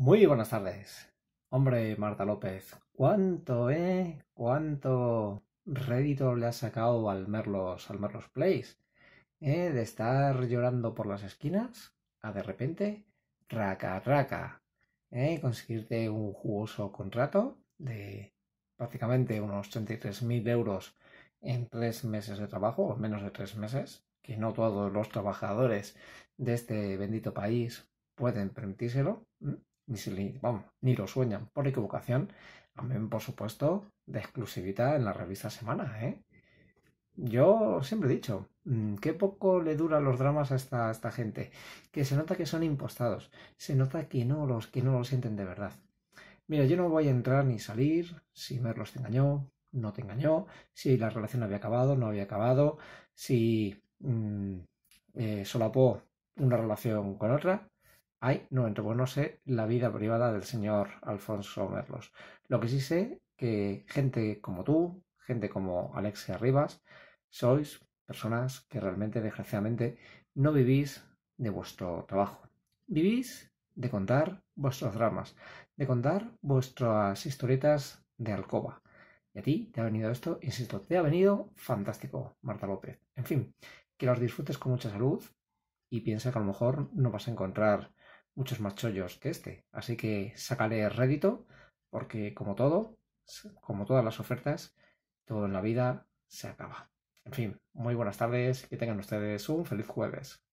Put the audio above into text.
Muy buenas tardes. Hombre, Marta López, ¿cuánto, eh? ¿Cuánto rédito le has sacado al Merlos, al Merlos Place? ¿Eh? De estar llorando por las esquinas a de repente, raca, raca. ¿Eh? Conseguirte un jugoso contrato de prácticamente unos 33.000 euros en tres meses de trabajo, o menos de tres meses, que no todos los trabajadores de este bendito país pueden permitírselo. ¿Mm? ni, lo sueñan por equivocación. También, por supuesto, de exclusividad en la revista Semana, ¿eh? Yo siempre he dicho, mm, qué poco le duran los dramas a esta, esta, gente, que se nota que son impostados, se nota que no los, que no lo sienten de verdad. Mira, yo no voy a entrar ni salir, si Merlos te engañó, no te engañó, si la relación había acabado, no había acabado, si mm, eh, solapó una relación con otra, Ay, no, entro, no sé la vida privada del señor Alfonso Merlos. Lo que sí sé que gente como tú, gente como Alexia Rivas, sois personas que realmente, desgraciadamente, no vivís de vuestro trabajo. Vivís de contar vuestros dramas, de contar vuestras historietas de alcoba. Y a ti te ha venido esto, insisto, te ha venido fantástico, Marta López. En fin, que los disfrutes con mucha salud y piensa que a lo mejor no vas a encontrar muchos más chollos que este. Así que sácale rédito, porque como todo, como todas las ofertas, todo en la vida se acaba. En fin, muy buenas tardes, que tengan ustedes un feliz jueves.